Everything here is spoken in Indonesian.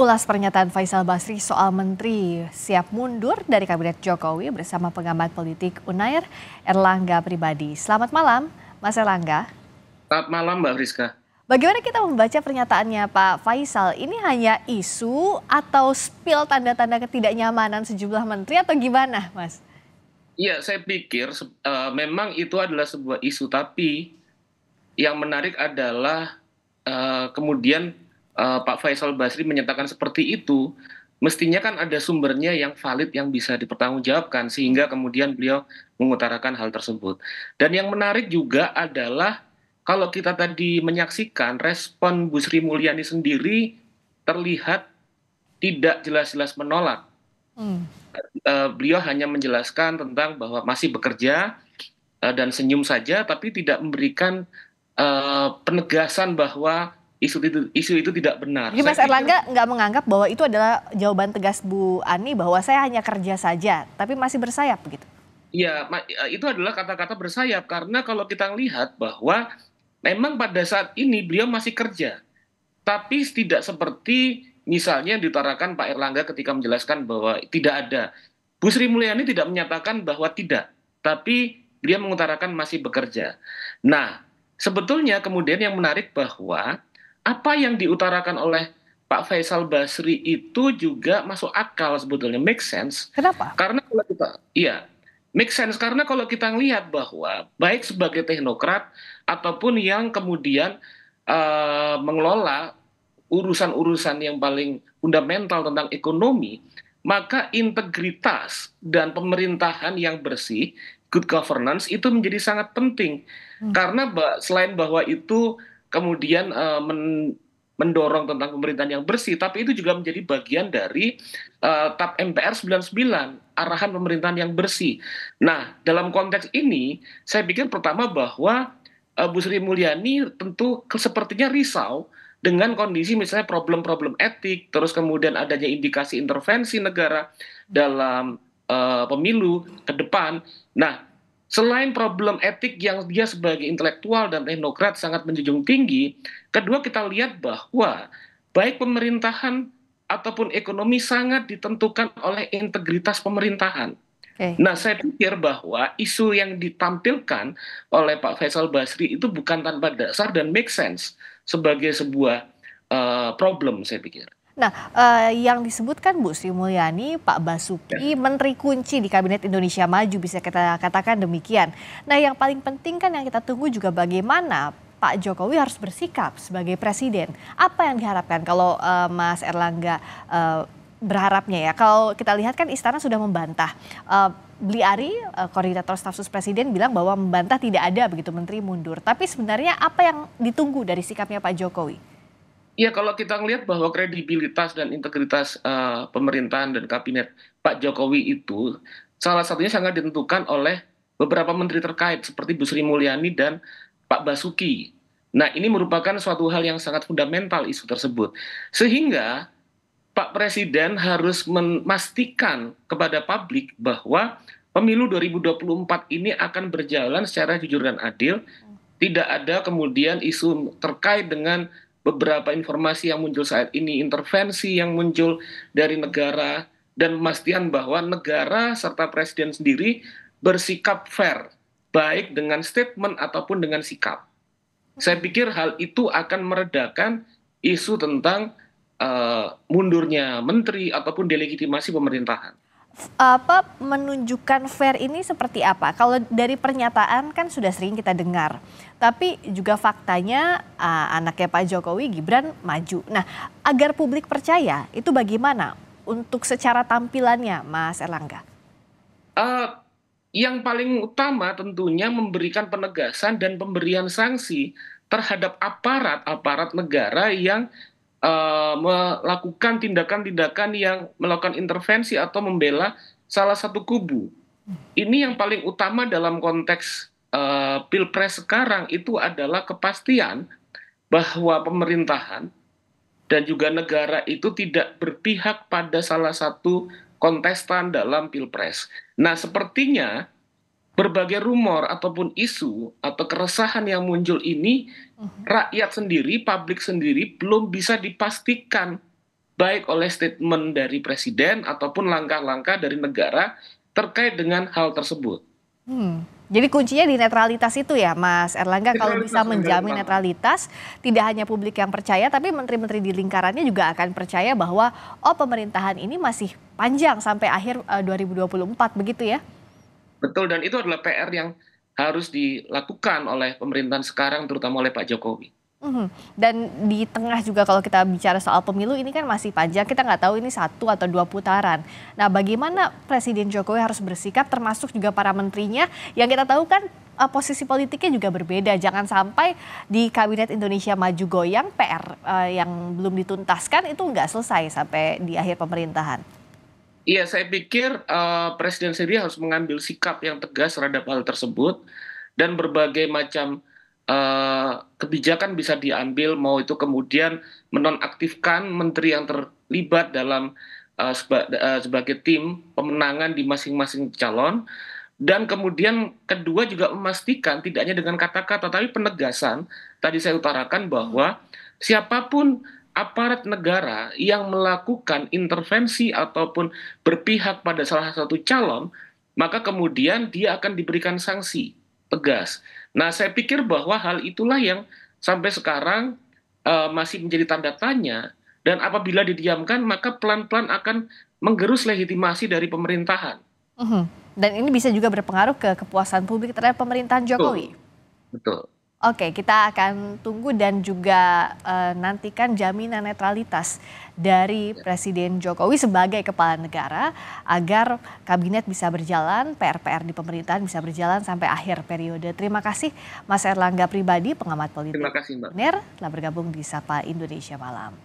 Ulas pernyataan Faisal Basri soal menteri siap mundur dari Kabinet Jokowi bersama pengamat politik Unair Erlangga pribadi. Selamat malam, Mas Erlangga. Selamat malam, Mbak Friska. Bagaimana kita membaca pernyataannya Pak Faisal? Ini hanya isu atau spill tanda-tanda ketidaknyamanan sejumlah menteri atau gimana, Mas? Iya, saya pikir uh, memang itu adalah sebuah isu, tapi yang menarik adalah uh, kemudian uh, Pak Faisal Basri menyatakan seperti itu, mestinya kan ada sumbernya yang valid yang bisa dipertanggungjawabkan sehingga kemudian beliau mengutarakan hal tersebut. Dan yang menarik juga adalah kalau kita tadi menyaksikan respon Bu Sri Mulyani sendiri terlihat tidak jelas-jelas menolak. Hmm. Uh, beliau hanya menjelaskan tentang bahwa masih bekerja uh, dan senyum saja, tapi tidak memberikan uh, penegasan bahwa isu itu isu itu tidak benar. Jadi Mas Erlangga nggak menganggap bahwa itu adalah jawaban tegas Bu Ani bahwa saya hanya kerja saja, tapi masih bersayap begitu. Iya, eh, itu adalah kata-kata bersayap karena kalau kita lihat bahwa memang pada saat ini beliau masih kerja, tapi tidak seperti misalnya yang diutarakan Pak Erlangga ketika menjelaskan bahwa tidak ada. Bu Sri Mulyani tidak menyatakan bahwa tidak, tapi beliau mengutarakan masih bekerja. Nah, sebetulnya kemudian yang menarik bahwa apa yang diutarakan oleh Pak Faisal Basri itu juga masuk akal sebetulnya make sense. Kenapa? Karena kalau kita iya, make sense karena kalau kita lihat bahwa baik sebagai teknokrat ataupun yang kemudian uh, mengelola urusan-urusan yang paling fundamental tentang ekonomi, maka integritas dan pemerintahan yang bersih, good governance itu menjadi sangat penting. Hmm. Karena selain bahwa itu kemudian uh, men mendorong tentang pemerintahan yang bersih, tapi itu juga menjadi bagian dari uh, TAP MPR 99, arahan pemerintahan yang bersih. Nah, dalam konteks ini, saya pikir pertama bahwa uh, Bu Sri Mulyani tentu sepertinya risau dengan kondisi misalnya problem-problem etik, terus kemudian adanya indikasi intervensi negara dalam uh, pemilu ke depan. Nah, Selain problem etik yang dia sebagai intelektual dan teknokrat sangat menjunjung tinggi, kedua kita lihat bahwa baik pemerintahan ataupun ekonomi sangat ditentukan oleh integritas pemerintahan. Okay. Nah, saya pikir bahwa isu yang ditampilkan oleh Pak Faisal Basri itu bukan tanpa dasar dan make sense sebagai sebuah uh, problem, saya pikir. Nah, eh, yang disebutkan Bu Sri Mulyani, Pak Basuki, ya. menteri kunci di Kabinet Indonesia Maju bisa kita katakan demikian. Nah, yang paling penting kan yang kita tunggu juga bagaimana Pak Jokowi harus bersikap sebagai presiden. Apa yang diharapkan kalau eh, Mas Erlangga eh, berharapnya ya? Kalau kita lihat kan istana sudah membantah. Eh, Bli Ari, eh, koordinator Stafsus presiden bilang bahwa membantah tidak ada begitu menteri mundur. Tapi sebenarnya apa yang ditunggu dari sikapnya Pak Jokowi? Ya kalau kita melihat bahwa kredibilitas dan integritas uh, pemerintahan dan kabinet Pak Jokowi itu salah satunya sangat ditentukan oleh beberapa menteri terkait seperti Bu Sri Mulyani dan Pak Basuki. Nah ini merupakan suatu hal yang sangat fundamental isu tersebut. Sehingga Pak Presiden harus memastikan kepada publik bahwa pemilu 2024 ini akan berjalan secara jujur dan adil. Hmm. Tidak ada kemudian isu terkait dengan beberapa informasi yang muncul saat ini, intervensi yang muncul dari negara, dan memastikan bahwa negara serta presiden sendiri bersikap fair, baik dengan statement ataupun dengan sikap. Saya pikir hal itu akan meredakan isu tentang uh, mundurnya menteri ataupun delegitimasi pemerintahan apa menunjukkan fair ini seperti apa? Kalau dari pernyataan kan sudah sering kita dengar, tapi juga faktanya uh, anaknya Pak Jokowi Gibran maju. Nah, agar publik percaya itu bagaimana untuk secara tampilannya, Mas Erlangga? Uh, yang paling utama tentunya memberikan penegasan dan pemberian sanksi terhadap aparat-aparat negara yang Eh, melakukan tindakan-tindakan yang melakukan intervensi atau membela salah satu kubu. Ini yang paling utama dalam konteks uh, pilpres sekarang itu adalah kepastian bahwa pemerintahan dan juga negara itu tidak berpihak pada salah satu kontestan dalam pilpres. Nah, sepertinya berbagai rumor ataupun isu atau keresahan yang muncul ini uh-huh. rakyat sendiri, publik sendiri belum bisa dipastikan baik oleh statement dari presiden ataupun langkah-langkah dari negara terkait dengan hal tersebut. Hmm. Jadi kuncinya di netralitas itu ya Mas Erlangga kalau bisa menjamin netralitas tidak hanya publik yang percaya tapi menteri-menteri di lingkarannya juga akan percaya bahwa oh pemerintahan ini masih panjang sampai akhir 2024 eh, begitu ya. Betul dan itu adalah PR yang harus dilakukan oleh pemerintahan sekarang terutama oleh Pak Jokowi. Mhm. Dan di tengah juga kalau kita bicara soal pemilu ini kan masih panjang, kita nggak tahu ini satu atau dua putaran. Nah bagaimana Presiden Jokowi harus bersikap termasuk juga para menterinya yang kita tahu kan eh, posisi politiknya juga berbeda. Jangan sampai di Kabinet Indonesia Maju Goyang PR eh, yang belum dituntaskan itu nggak selesai sampai di akhir pemerintahan. Iya, saya pikir uh, presiden sendiri harus mengambil sikap yang tegas terhadap hal tersebut dan berbagai macam uh, kebijakan bisa diambil mau itu kemudian menonaktifkan menteri yang terlibat dalam uh, seba uh, sebagai tim pemenangan di masing-masing calon dan kemudian kedua juga memastikan tidak hanya dengan kata-kata tapi penegasan tadi saya utarakan bahwa siapapun aparat negara yang melakukan intervensi ataupun berpihak pada salah satu calon, maka kemudian dia akan diberikan sanksi tegas. Nah, saya pikir bahwa hal itulah yang sampai sekarang uh, masih menjadi tanda tanya dan apabila didiamkan maka pelan-pelan akan menggerus legitimasi dari pemerintahan. Uhum. Dan ini bisa juga berpengaruh ke kepuasan publik terhadap pemerintahan Jokowi. Betul. Betul. Oke, kita akan tunggu dan juga uh, nantikan jaminan netralitas dari ya. Presiden Jokowi sebagai kepala negara agar kabinet bisa berjalan, PR-PR di pemerintahan bisa berjalan sampai akhir periode. Terima kasih Mas Erlangga Pribadi, pengamat politik. Terima kasih Mbak. Ner, telah bergabung di Sapa Indonesia Malam.